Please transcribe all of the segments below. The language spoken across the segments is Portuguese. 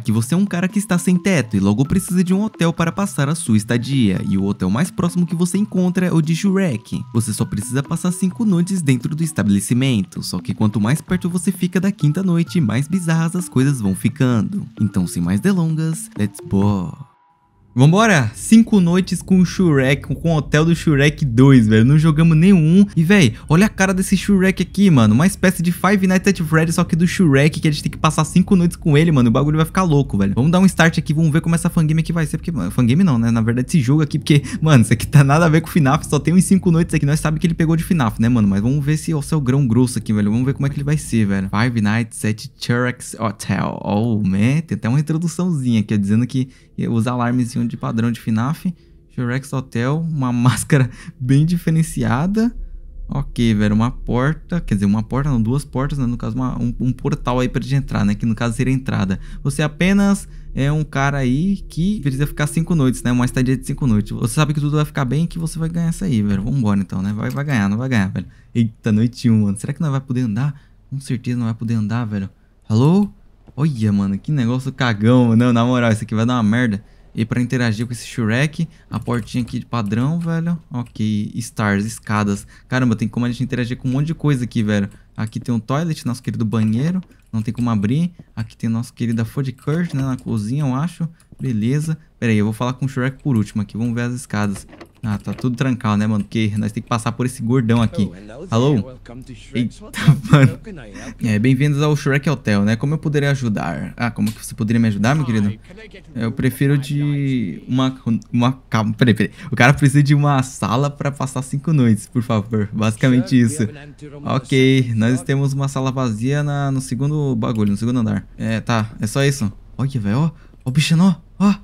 Aqui você é um cara que está sem teto e logo precisa de um hotel para passar a sua estadia, e o hotel mais próximo que você encontra é o de Shurek. Você só precisa passar 5 noites dentro do estabelecimento, só que quanto mais perto você fica da quinta noite, mais bizarras as coisas vão ficando. Então sem mais delongas, let's go! Vambora! Cinco noites com o Shrek, com o hotel do Shrek 2, velho. Não jogamos nenhum. E, velho, olha a cara desse Shrek aqui, mano. Uma espécie de Five Nights at Freddy's, só que do Shrek, que a gente tem que passar cinco noites com ele, mano. O bagulho vai ficar louco, velho. Vamos dar um start aqui, vamos ver como essa fangame aqui vai ser. Porque, mano, fangame não, né? Na verdade, esse jogo aqui, porque, mano, isso aqui tá nada a ver com o FNAF. Só tem uns cinco noites aqui. Nós sabemos que ele pegou de FNAF, né, mano? Mas vamos ver se é o seu grão grosso aqui, velho. Vamos ver como é que ele vai ser, velho. Five Nights at Shurek's Hotel. Oh, man. Tem até uma introduçãozinha aqui, dizendo que os alarmezinhos de padrão de FNAF. Shorex Hotel, uma máscara bem diferenciada. Ok, velho, uma porta, quer dizer, uma porta, não, duas portas, né? no caso, uma, um, um, portal aí pra gente entrar, né? Que no caso seria a entrada. Você apenas é um cara aí que precisa ficar cinco noites, né? Uma estadia de cinco noites. Você sabe que tudo vai ficar bem e que você vai ganhar isso aí, velho. Vambora então, né? Vai, vai ganhar, não vai ganhar, velho. Eita, noite 1, um, mano. Será que não vai poder andar? Com certeza não vai poder andar, velho. Alô? Olha, mano, que negócio cagão. Não, na moral, isso aqui vai dar uma merda. E pra interagir com esse Shrek, a portinha aqui de padrão, velho. Ok, stars, escadas. Caramba, tem como a gente interagir com um monte de coisa aqui, velho. Aqui tem um toilet, nosso querido banheiro. Não tem como abrir. Aqui tem nossa querida food court, né, na cozinha, eu acho. Beleza. Pera aí, eu vou falar com o Shrek por último aqui. Vamos ver as escadas. Ah, tá tudo trancado, né, mano? Porque nós temos que passar por esse gordão aqui. Oh, Alô? Eita, mano. É, bem-vindos ao Shrek Hotel, né? Como eu poderia ajudar? Ah, como que você poderia me ajudar, meu querido? Eu prefiro de uma... uma calma, peraí, peraí. O cara precisa de uma sala pra passar cinco noites, por favor. Basicamente isso. Ok, nós temos uma sala vazia na, no segundo bagulho, no segundo andar. É, tá. É só isso. Olha, velho, ó o bichano, ó, ó.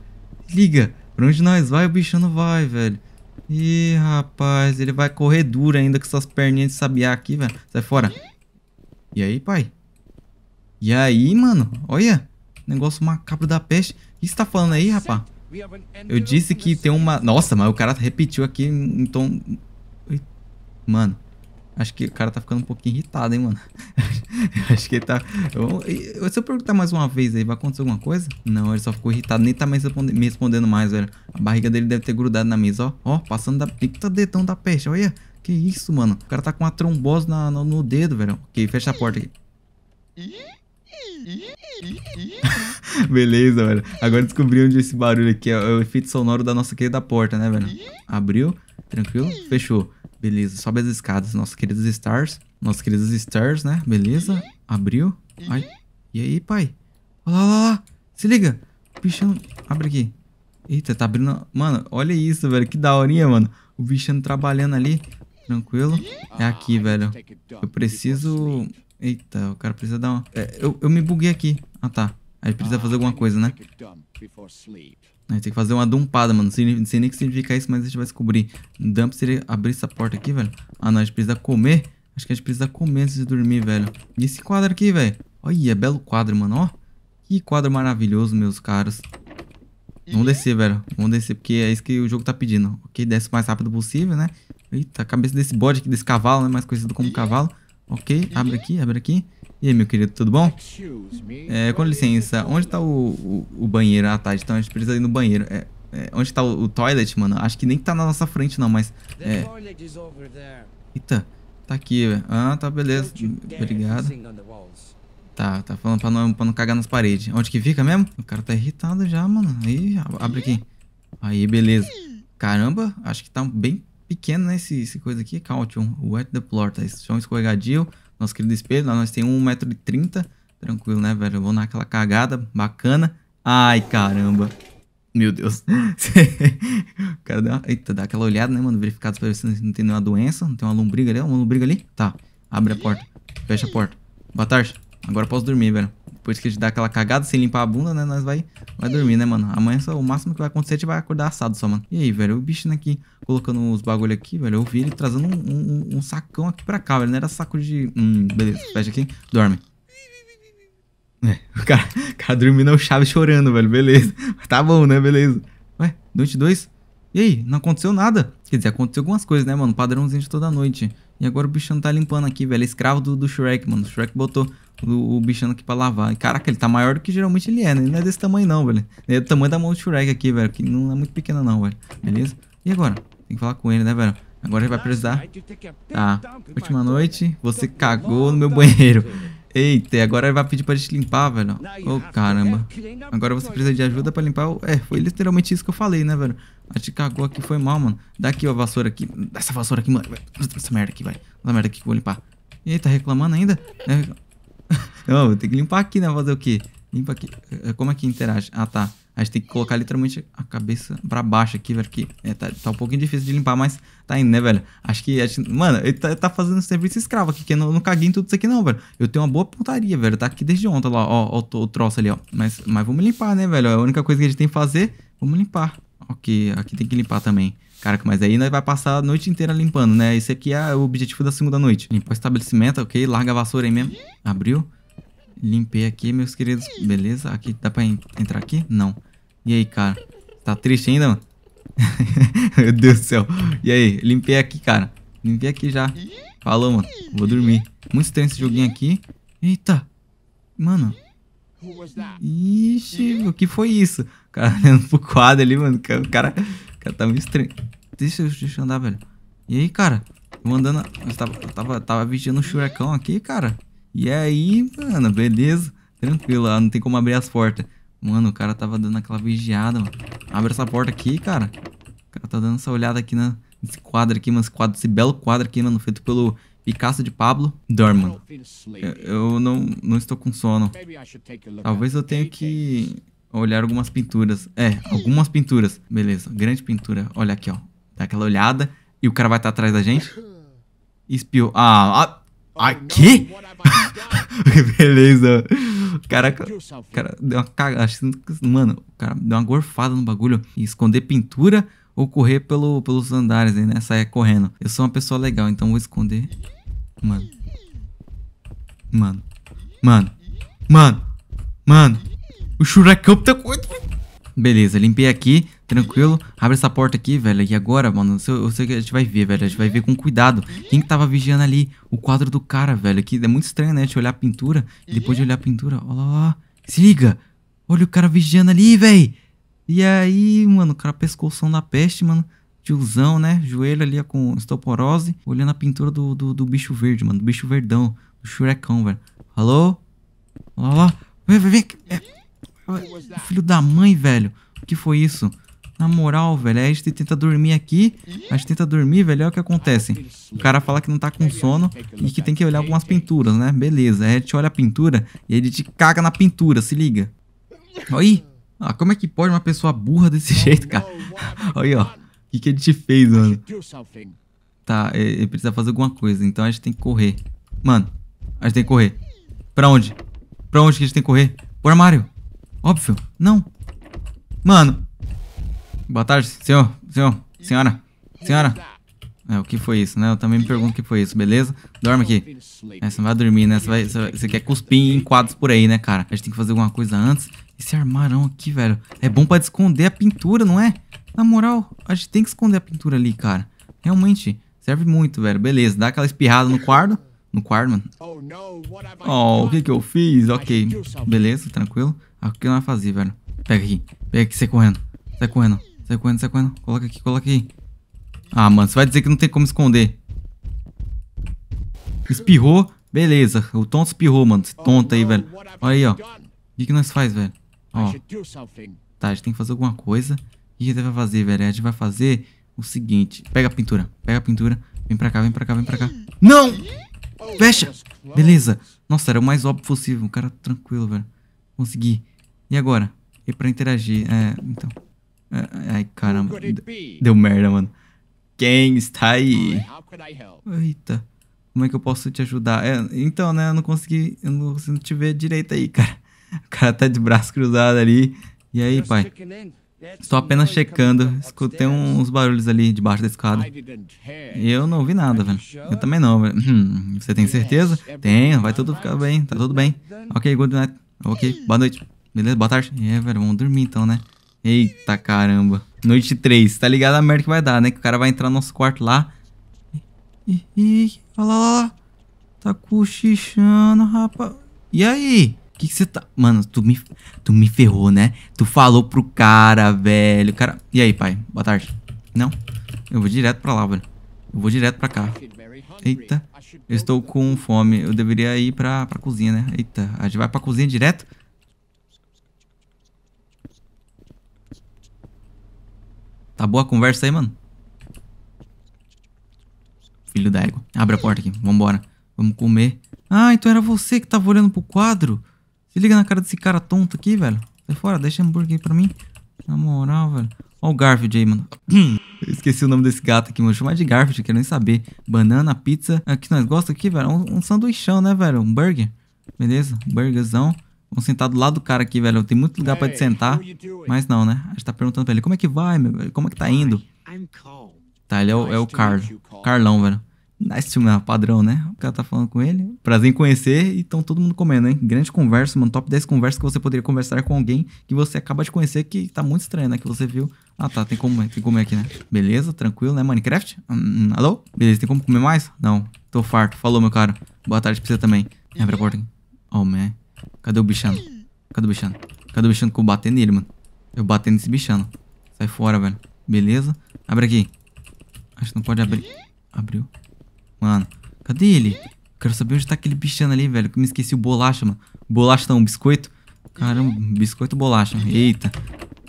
Liga. Pra onde nós vai, o bichano vai, velho. Ih, rapaz, ele vai correr duro ainda com essas perninhas de sabiá aqui, velho. Sai fora. E aí, pai? E aí, mano? Olha. Negócio macabro da peste. O que você tá falando aí, rapaz? Eu disse que tem uma... Nossa, mas o cara repetiu aqui, então... Mano. Acho que o cara tá ficando um pouquinho irritado, hein, mano. Acho que ele tá... Eu... Se eu perguntar mais uma vez aí, vai acontecer alguma coisa? Não, ele só ficou irritado. Nem tá me respondendo mais, velho. A barriga dele deve ter grudado na mesa, ó. Ó, passando da... Eita, tá dedão da peste, olha. Que isso, mano. O cara tá com uma trombose na, no, no dedo, velho. Ok, fecha a porta aqui. Beleza, velho. Agora descobri onde é esse barulho aqui é. o efeito sonoro da nossa querida porta, né, velho? Abriu, tranquilo, fechou. Beleza, sobe as escadas, nossos queridos stars. Nossos queridos stars, né? Beleza. Abriu. Ai. E aí, pai? Olha lá, olha lá. Se liga. O bichão... Abre aqui. Eita, tá abrindo... Mano, olha isso, velho. Que daorinha, mano. O bichão trabalhando ali. Tranquilo. É aqui, ah, velho. Eu preciso... Eita, o cara precisa dar uma... É, eu, eu me buguei aqui. Ah, tá. Aí precisa ah, fazer alguma coisa, né? A né, gente tem que fazer uma dumpada, mano. Não sei nem o que significa isso, mas a gente vai descobrir. Dump seria abrir essa porta aqui, velho. Ah, não. A gente precisa comer. Acho que a gente precisa comer antes de dormir, velho. E esse quadro aqui, velho? Olha, é belo quadro, mano. Ó. Que quadro maravilhoso, meus caros. Vamos descer, velho. Vamos descer, porque é isso que o jogo tá pedindo. Ok, desce o mais rápido possível, né? Eita, a cabeça desse bode aqui, desse cavalo, né? Mais conhecido como cavalo. Ok, abre aqui, abre aqui. E aí, meu querido, tudo bom? É, com licença, onde tá o, o, o banheiro? Ah, tá, então a gente precisa ir no banheiro. É, é, onde tá o, o, toilet, mano? Acho que nem tá na nossa frente, não, mas... É... Eita, tá aqui, velho. Ah, tá, beleza. Obrigado. Tá, tá falando pra não, pra não cagar nas paredes. Onde que fica mesmo? O cara tá irritado já, mano. Aí, abre aqui. Aí, beleza. Caramba, acho que tá bem pequeno, né, esse, esse coisa aqui. Caution, wet the floor, tá? chão escorregadio nosso querido espelho. Lá nós temos 1,30m. Tranquilo, né, velho? Eu vou naquela cagada bacana. Ai, caramba. Meu Deus. o cara deu uma... Eita, dá aquela olhada, né, mano? Verificado pra ver se não tem nenhuma doença. Não tem uma lombriga ali? Uma lombriga ali? Tá. Abre a porta. Fecha a porta. Boa tarde. Agora posso dormir, velho. Depois que a gente dá aquela cagada sem limpar a bunda, né? Nós vai, vai dormir, né, mano? Amanhã só, o máximo que vai acontecer é a gente vai acordar assado só, mano. E aí, velho? O bicho aqui né, colocando os bagulho aqui, velho. Eu vi ele trazendo um, um, um sacão aqui pra cá, velho. Não era saco de. Hum, beleza. Fecha aqui. Dorme. É, o cara, cara dormindo é o Chaves chorando, velho. Beleza. Tá bom, né? Beleza. Ué, noite 2? E aí? Não aconteceu nada? Quer dizer, aconteceu algumas coisas, né, mano? Padrãozinho de toda noite. E agora o bichano tá limpando aqui, velho. É escravo do, do Shrek, mano. O Shrek botou o, o bichano aqui pra lavar. Caraca, ele tá maior do que geralmente ele é, né? Ele não é desse tamanho não, velho. Ele é do tamanho da mão do Shrek aqui, velho. Que não é muito pequena não, velho. Beleza? E agora? Tem que falar com ele, né, velho? Agora ele vai precisar... Tá. Última noite, você cagou no meu banheiro. Eita, agora vai pedir pra gente limpar, velho. Ô, oh, caramba. Né? Agora você precisa de né? ajuda pra limpar É, foi literalmente isso que eu falei, né, velho? A gente cagou aqui, foi mal, mano. Dá aqui, ó, a vassoura aqui. Dá essa vassoura aqui, mano. Essa merda aqui, vai. Essa merda aqui que eu vou limpar. Eita, tá reclamando ainda? É... Não, vou ter que limpar aqui, né? Fazer o quê? Limpa aqui. É, como é que interage? Ah, tá. A gente tem que colocar literalmente a cabeça pra baixo aqui, velho. Que é, tá, tá, um pouquinho difícil de limpar, mas tá indo, né, velho? Acho que Mano, ele tá, tá fazendo serviço escravo aqui, que eu não, não, caguei em tudo isso aqui, não, velho. Eu tenho uma boa pontaria, velho. Tá aqui desde ontem, lá, ó, ó o, o troço ali, ó. Mas, mas vamos limpar, né, velho? É a única coisa que a gente tem que fazer, vamos limpar. Ok, aqui tem que limpar também. Caraca, mas aí nós vai passar a noite inteira limpando, né? Esse aqui é o objetivo da segunda noite. Limpar o estabelecimento, ok? Larga a vassoura aí mesmo. Abriu. Limpei aqui, meus queridos. Beleza, aqui dá pra entrar aqui? Não. E aí, cara? Tá triste ainda, mano? Meu Deus do céu. E aí, limpei aqui, cara. Limpei aqui já. Falou, mano. Vou dormir. Muito estranho esse joguinho aqui. Eita. Mano. Ixi, o que foi isso? O cara olhando pro quadro ali, mano. O cara, o cara tá meio estranho. Deixa eu, deixa eu andar, velho. E aí, cara? Eu andando... Eu tava, eu tava, tava vigiando um churecão aqui, cara. E aí, mano, beleza. Tranquilo, não tem como abrir as portas. Mano, o cara tava dando aquela vigiada, mano. Abre essa porta aqui, cara. O cara tá dando essa olhada aqui na, né? nesse quadro aqui, mano. Esse, quadro, esse belo quadro aqui, mano, feito pelo Picasso de Pablo. Dorme, mano. Eu, eu não, não estou com sono. Talvez eu tenha que olhar algumas pinturas. É, algumas pinturas. Beleza, grande pintura. Olha aqui, ó. Dá aquela olhada. E o cara vai estar tá atrás da gente. Espiou. Ah, ah, aqui? Beleza cara, cara deu uma caga, mano, o cara deu uma gorfada no bagulho e esconder pintura ou correr pelo, pelos andares aí, né? Sair correndo. Eu sou uma pessoa legal, então vou esconder. Mano. Mano. Mano. Mano. Mano. O Shurakão tá com... Beleza, limpei aqui, tranquilo. Abre essa porta aqui, velho. E agora, mano, eu sei que a gente vai ver, velho. A gente vai ver com cuidado. Quem que tava vigiando ali? O quadro do cara, velho. Que é muito estranho, né? A olhar a pintura. E depois de olhar a pintura, olha lá, lá. Se liga. Olha o cara vigiando ali, velho. E aí, mano, o cara pescoção da peste, mano. Tiozão, né? Joelho ali com estoporose. Olhando a pintura do, do, do bicho verde, mano. Do bicho verdão. Do churecão, velho. Alô? Olha lá. Vem, vem, vem. É. Filho da mãe, velho. O que foi isso? Na moral, velho, a gente tenta dormir aqui, a gente tenta dormir, velho, olha é o que acontece. O cara fala que não tá com sono e que tem que olhar algumas pinturas, né? Beleza, aí a gente olha a pintura e ele te caga na pintura, se liga. Aí, ah, como é que pode uma pessoa burra desse jeito, cara? Aí, ó, o que, que ele te fez, mano? Tá, ele é, é, precisa fazer alguma coisa, então a gente tem que correr. Mano, a gente tem que correr. Pra onde? Pra onde que a gente tem que correr? Pro armário. Óbvio. Não. Mano. Boa tarde, senhor. Senhor. Senhora. Senhora. É, o que foi isso, né? Eu também me pergunto o que foi isso, beleza? Dorme aqui. É, você não vai dormir, né? Você, vai, você, quer cuspir em quadros por aí, né, cara? A gente tem que fazer alguma coisa antes. Esse armarão aqui, velho. É bom pra esconder a pintura, não é? Na moral, a gente tem que esconder a pintura ali, cara. Realmente, serve muito, velho. Beleza, dá aquela espirrada no quarto no quarto, mano. Oh, oh, o que que eu fiz? Ok, beleza, tranquilo. Ah, o que nós fazer, velho? Pega aqui, pega aqui, sai correndo. Sai correndo, sai correndo, sai correndo. Coloca aqui, coloca aqui. Ah, mano, você vai dizer que não tem como esconder. Espirrou, beleza. O tonto espirrou, mano. Esse oh, tonto tá aí, velho. Olha aí, ó. O que, que nós faz, velho? Ó. Tá, a gente tem que fazer alguma coisa. O que a gente vai fazer, velho? A gente vai fazer o seguinte. Pega a pintura, pega a pintura. Vem pra cá, vem pra cá, vem pra cá. Não! Fecha! Beleza. Nossa, era o mais óbvio possível. Um cara tranquilo, velho. Consegui. E agora? E pra interagir? É, então. É, é, ai, caramba. Deu merda, mano. Quem está aí? Eita. Como é que eu posso te ajudar? É, então, né? Eu não consegui. Eu não consigo te ver direito aí, cara. O cara tá de braço cruzado ali. E aí, pai? Estou apenas checando. Escutei uns barulhos ali debaixo da escada. eu não ouvi nada, velho. Eu também não, velho. Hum, você tem certeza? Tenho, vai tudo ficar bem, tá tudo bem. Ok, good night. Ok, boa noite. Beleza, boa tarde. É, velho, vamos dormir então, né? Eita caramba. Noite 3, tá ligado a merda que vai dar, né? Que o cara vai entrar no nosso quarto lá. Ih, olha lá, olha lá. Tá cochichando, rapaz. E aí? que você tá. Mano, tu me, tu me ferrou, né? Tu falou pro cara, velho. Cara. E aí, pai? Boa tarde. Não? Eu vou direto pra lá, velho. Eu vou direto pra cá. Eita. Eu estou com fome. Eu deveria ir pra, pra cozinha, né? Eita. A gente vai pra cozinha direto? Tá boa a conversa aí, mano? Filho da égua. Abre a porta aqui. Vambora. Vamos comer. Ah, então era você que tava olhando pro quadro? Se liga na cara desse cara tonto aqui, velho. Sai fora, deixa hambúrguer aí pra mim. Na moral, velho. Ó o Garfield aí, mano. Eu esqueci o nome desse gato aqui, mano. Chamar de Garfield, quero nem saber. Banana, pizza. Aqui é, nós gostamos aqui, velho. Um, um sanduichão, né, velho? Um burger. Beleza? Um burgerzão. Vamos sentar do lado do cara aqui, velho. Tem muito lugar pra te sentar. Mas não, né? A gente tá perguntando pra ele. Como é que vai, meu velho? Como é que tá indo? Tá, ele é o, é o Carl. Carlão, velho. Nice to meet, é padrão, né? O cara tá falando com ele. Prazer em conhecer e estão todo mundo comendo, hein? Grande conversa, mano. Top 10 conversas que você poderia conversar com alguém que você acaba de conhecer que tá muito estranho, né? Que você viu. Ah, tá. Tem como, tem como é aqui, né? Beleza, tranquilo, né? Minecraft? Hum, alô? Beleza, tem como comer mais? Não. Tô farto. Falou, meu cara? Boa tarde pra você também. Abre a porta aqui. Oh, man. Cadê o bichano? Cadê o bichano? Cadê o bichano que eu bater nele, mano? Eu bater nesse bichano. Sai fora, velho. Beleza. Abre aqui. Acho que não pode abrir. Abriu. Mano, cadê ele? Quero saber onde tá aquele bichano ali, velho. Que me esqueci o bolacha, mano. Bolacha não, biscoito. Caramba, biscoito bolacha. Eita.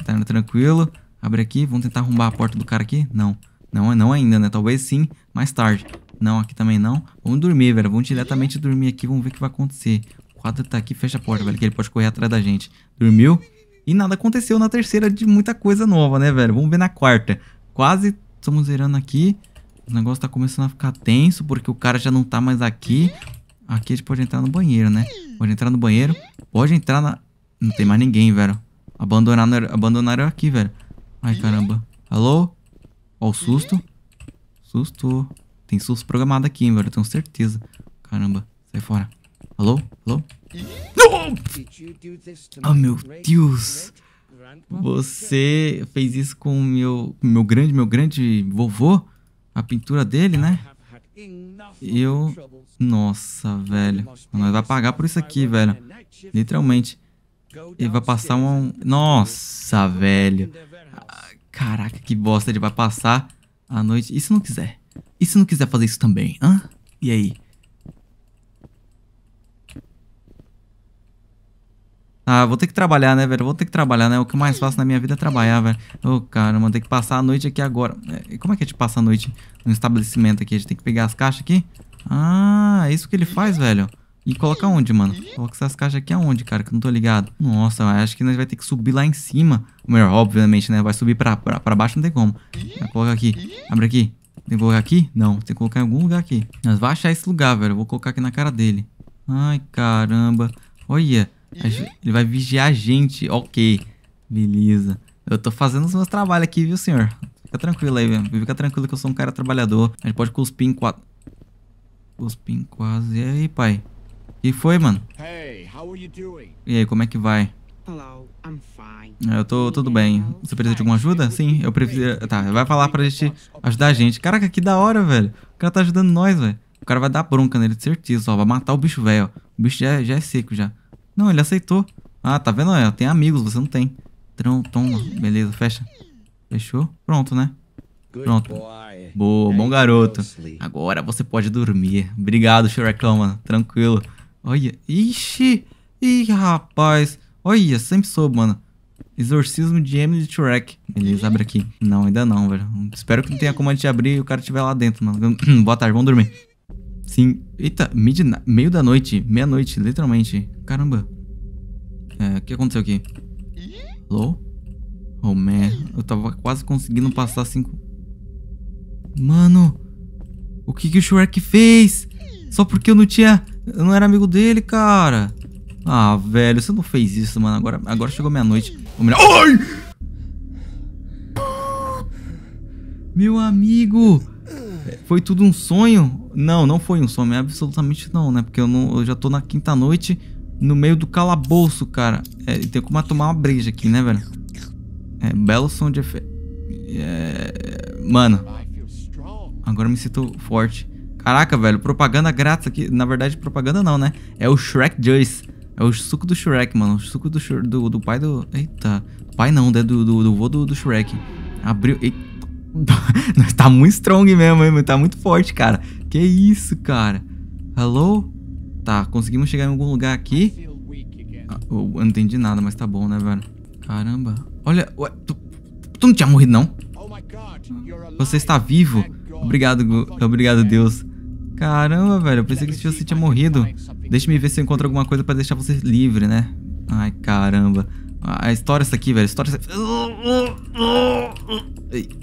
Tá indo tranquilo. Abre aqui. Vamos tentar arrombar a porta do cara aqui? Não. Não, não ainda, né? Talvez sim, mais tarde. Não, aqui também não. Vamos dormir, velho. Vamos diretamente dormir aqui. Vamos ver o que vai acontecer. O quadro tá aqui. Fecha a porta, velho. Que ele pode correr atrás da gente. Dormiu? E nada aconteceu na terceira de muita coisa nova, né, velho? Vamos ver na quarta. Quase estamos zerando aqui. O negócio tá começando a ficar tenso porque o cara já não tá mais aqui. Aqui a gente pode entrar no banheiro, né? Pode entrar no banheiro. Pode entrar na... Não tem mais ninguém, velho. Abandonaram, abandonaram aqui, velho. Ai, caramba. Alô? Ó o susto. Susto. Tem susto programado aqui, hein, velho. Eu tenho certeza. Caramba. Sai fora. Alô? Alô? Não! Oh, meu Deus. Você fez isso com o meu, meu grande, meu grande vovô? a pintura dele, né? Eu... Nossa, velho. Nós vai pagar por isso aqui, velho. Literalmente. Ele vai passar um... Nossa, velho. Caraca, que bosta. Ele vai passar a noite... E se não quiser? E se não quiser fazer isso também, hã? E aí? Ah, vou ter que trabalhar, né, velho? Vou ter que trabalhar, né? O que mais faço na minha vida é trabalhar, velho. Ô, oh, caramba, tem que passar a noite aqui agora. É, e como é que a gente passa a noite no estabelecimento aqui? A gente tem que pegar as caixas aqui? Ah, é isso que ele faz, velho. E coloca onde, mano? Coloca essas caixas aqui aonde, cara? Que eu não tô ligado. Nossa, acho que nós vai ter que subir lá em cima. Ou melhor, obviamente, né? Vai subir pra, pra, pra baixo, não tem como. Vai colocar aqui. Abre aqui. Tem que colocar aqui? Não, tem que colocar em algum lugar aqui. Mas vai achar esse lugar, velho. Eu vou colocar aqui na cara dele. Ai, caramba. Olha. Ele vai vigiar a gente. Ok. Beleza. Eu tô fazendo os meus trabalhos aqui, viu, senhor? Fica tranquilo aí, velho. Fica tranquilo que eu sou um cara trabalhador. A gente pode cuspir em quase... Cuspir em quase... E aí, pai? E foi, mano? E aí, como é que vai? É, eu tô tudo bem. Você precisa de alguma ajuda? Sim, eu preciso. Tá, vai falar pra gente ajudar a gente. Caraca, que da hora, velho. O cara tá ajudando nós, velho. O cara vai dar bronca nele, de certeza, ó. Vai matar o bicho, velho. O bicho já, é, já é seco, já. Não, ele aceitou. Ah, tá vendo? Eu tenho amigos, você não tem. toma. beleza, fecha. Fechou? Pronto, né? Pronto. Boa, bom garoto. Agora você pode dormir. Obrigado, Shrek, mano. Tranquilo. Olha, ixi. Ih, rapaz. Olha, sempre soube, mano. Exorcismo de Emily Shrek. Beleza, abre aqui. Não, ainda não, velho. Espero que não tenha como a gente abrir e o cara estiver lá dentro, mano. Boa tarde, vamos dormir. Sim. Eita, midnight, meio da noite. Meia-noite, literalmente. Caramba. É, o que aconteceu aqui? Hello? Oh, man. Eu tava quase conseguindo passar cinco... Mano. O que que o Shrek fez? Só porque eu não tinha... Eu não era amigo dele, cara. Ah, velho. Você não fez isso, mano. Agora, agora chegou meia-noite. Ou melhor... Ai! Meu amigo... Foi tudo um sonho? Não, não foi um sonho, absolutamente não, né? Porque eu, não, eu já tô na quinta noite, no meio do calabouço, cara. É, tem como tomar uma breja aqui, né, velho? É, belo som de efeito. É... Mano. Agora me sinto forte. Caraca, velho, propaganda grátis aqui. Na verdade, propaganda não, né? É o Shrek Juice. É o suco do Shrek, mano. O suco do, do, do pai do... Eita. Pai não, né? Do, do, do vô do, do Shrek. Abriu... Eita. tá muito strong mesmo, hein? Tá muito forte, cara. Que isso, cara? Hello? Tá, conseguimos chegar em algum lugar aqui. Ah, eu não entendi nada, mas tá bom, né, velho? Caramba. Olha, ué, tu, tu não tinha morrido, não? Oh você está vivo? Obrigado, obrigado, Deus. Caramba, velho, eu pensei que você tinha morrido. Deixa me ver se eu encontro alguma coisa pra deixar você livre, né? Ai, caramba. A história é essa aqui, velho. A história é essa...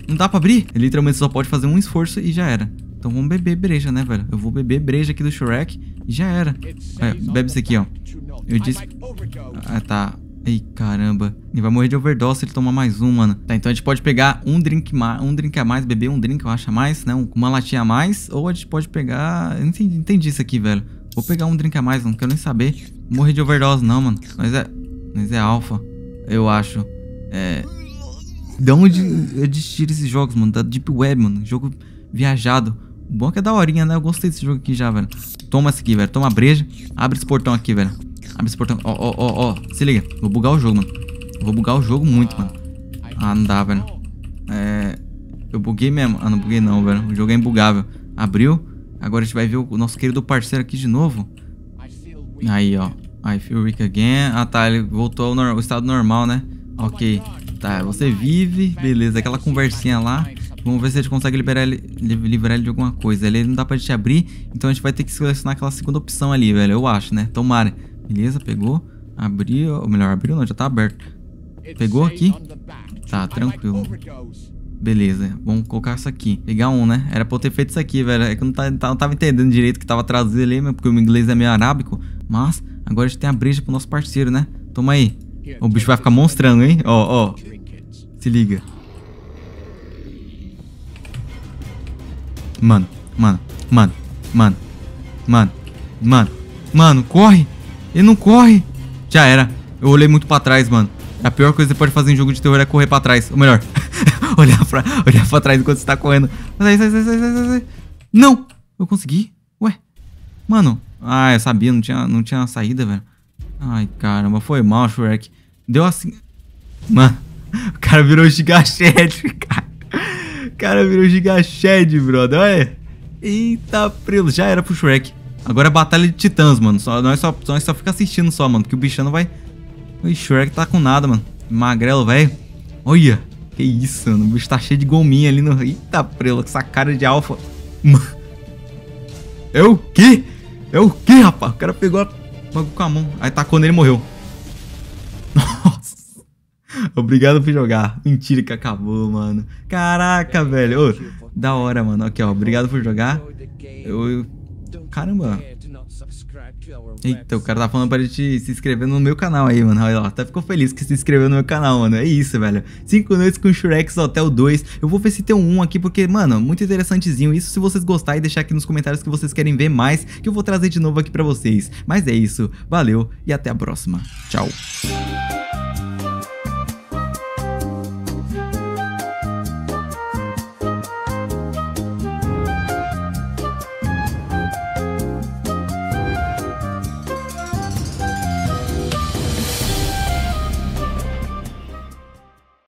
Não dá pra abrir. Ele literalmente só pode fazer um esforço e já era. Então vamos beber breja, né, velho? Eu vou beber breja aqui do Shrek e já era. bebe isso aqui, ó. Eu disse... Ah, tá. Ei, caramba. Ele vai morrer de overdose se ele tomar mais um, mano. Tá, então a gente pode pegar um drink, um drink a mais, beber um drink, eu acho, a mais, né? Uma latinha a mais. Ou a gente pode pegar... Eu entendi, entendi isso aqui, velho. Vou pegar um drink a mais, não quero nem saber. Morrer de overdose não, mano. Nós é... Nós é alfa eu acho. É. De onde eu tiram esses jogos, mano? Da Deep Web, mano. Jogo viajado. O bom é que é daorinha, né? Eu gostei desse jogo aqui já, velho. Toma esse aqui, velho. Toma a breja. Abre esse portão aqui, velho. Abre esse portão. Ó, ó, ó, ó. Se liga. Vou bugar o jogo, mano. Vou bugar o jogo muito, mano. Ah, não dá, velho. É... Eu buguei mesmo. Ah, não buguei não, velho. O jogo é imbugável. Abriu. Agora a gente vai ver o nosso querido parceiro aqui de novo. Aí, ó. I feel weak again. Ah, tá. Ele voltou ao, ao estado normal, né? Ok. Tá, você vive. Beleza, aquela conversinha lá. Vamos ver se a gente consegue liberar ele, liberar ele de alguma coisa. Ele não dá pra gente abrir, então a gente vai ter que selecionar aquela segunda opção ali, velho. Eu acho, né? Tomara. Beleza, pegou. Abriu. Ou melhor, abriu não, já tá aberto. Pegou aqui? Tá, tranquilo. Beleza, vamos colocar isso aqui. Pegar um, né? Era pra eu ter feito isso aqui, velho. É que eu não, tá, não tava entendendo direito o que tava trazido ali, porque o meu inglês é meio arábico. Mas, Agora a gente tem a breja pro nosso parceiro, né? Toma aí. O bicho vai ficar monstrando, hein? Ó, ó. Se liga. Mano, mano, mano, mano, mano, mano, mano, corre! Ele não corre! Já era. Eu olhei muito pra trás, mano. A pior coisa que você pode fazer em jogo de terror é correr pra trás. Ou melhor, olhar, pra, olhar pra trás enquanto você tá correndo. Sai, sai, sai, sai, sai, sai. Não! Eu consegui? Ué? Mano, ah, eu sabia, não tinha, não tinha saída, velho. Ai, caramba, foi mal, Shrek. Deu assim. Mano, o cara virou Giga Shed, cara. O cara virou Giga Shed, brother. Olha. Eita, prelo. Já era pro Shrek. Agora é batalha de titãs, mano. Só, nós, só, nós só fica assistindo só, mano. Que o bichano vai. O Shrek tá com nada, mano. Magrelo, velho. Olha. Que isso, mano. O bicho tá cheio de gominha ali no. Eita, prelo. Com essa cara de alfa. Mano. Eu? quê? É o que, rapaz? O cara pegou a bagulho com a mão. Aí tacou nele e morreu. Nossa. Obrigado por jogar. Mentira que acabou, mano. Caraca, velho. Ô, da hora, mano. Aqui, ó. Obrigado por jogar. Eu... Caramba. Eita, o cara tá falando pra gente se inscrever no meu canal aí, mano. Olha lá, até ficou feliz que se inscreveu no meu canal, mano. É isso, velho. Cinco noites com Shrek Hotel 2. Eu vou ver se tem um aqui, porque, mano, muito interessantezinho. Isso se vocês gostarem, deixar aqui nos comentários que vocês querem ver mais, que eu vou trazer de novo aqui pra vocês. Mas é isso, valeu e até a próxima. Tchau.